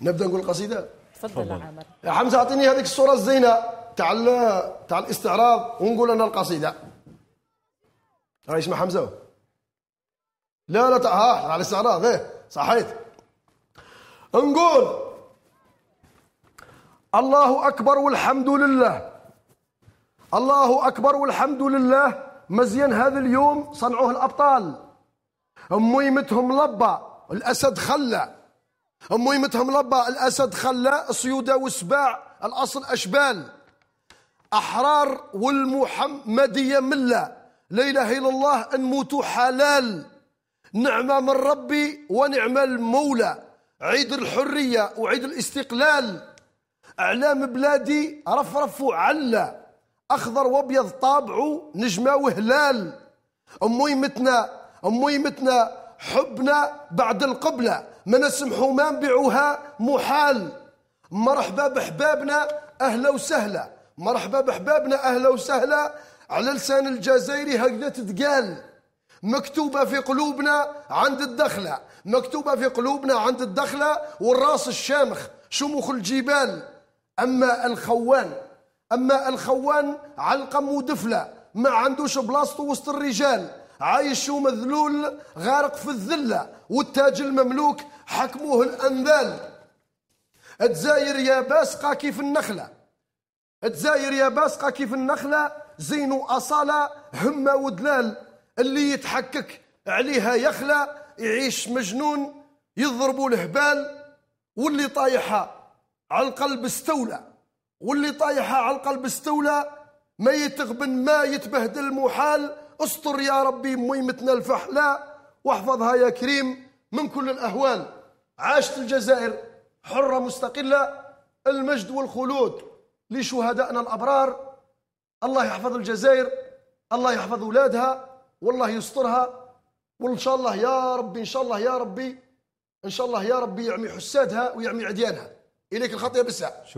نبدا نقول قصيده تفضل عمر يا حمزه اعطيني هذيك الصوره الزينه تاع تاع الاستعراض ونقول انا القصيده راه يسمع حمزه لا لا تاع على الاستعراض ايه صحيت نقول الله اكبر والحمد لله الله اكبر والحمد لله مزيان هذا اليوم صنعوه الابطال ميمتهم لبا الاسد خلى أمو لبا الأسد خلى صيودة وسباع الأصل أشبال أحرار والمحمدية ملة لا إله إلا الله نموتوا حلال نعمة من ربي ونعمة المولى عيد الحرية وعيد الاستقلال أعلام بلادي رفرف وعلى أخضر وأبيض طابعه نجمة وهلال امي متنا امي متنا حبنا بعد القبله ما نسمحوا ما نبيعوها محال مرحبا بحبابنا أهلا وسهلا مرحبا بحبابنا أهلا وسهلا على لسان الجزائري هكذا تتقال مكتوبة في قلوبنا عند الدخلة مكتوبة في قلوبنا عند الدخلة والراس الشامخ شموخ الجبال أما الخوان أما الخوان علقم ودفلة ما عندوش بلاصته وسط الرجال عايش مذلول غارق في الذلة والتاج المملوك حكموه الأنذال الجزائر يا باسقة كيف النخلة الجزائر يا باسقة كيف النخلة زين وأصالة همة ودلال اللي يتحكك عليها يخلى يعيش مجنون يضربوا الهبال واللي طايحة على القلب استولى واللي طايحة على القلب استولى ما يتغبن ما يتبهدل محال استر يا ربي ميمتنا الفحلاء واحفظها يا كريم من كل الأهوال عاشت الجزائر حرة مستقلة المجد والخلود لشهدائنا الأبرار الله يحفظ الجزائر الله يحفظ أولادها والله يسترها وإن شاء الله يا ربي إن شاء الله يا ربي إن شاء الله يا ربي يعمي حسادها ويعمي عديانها إليك الخطيه الساعة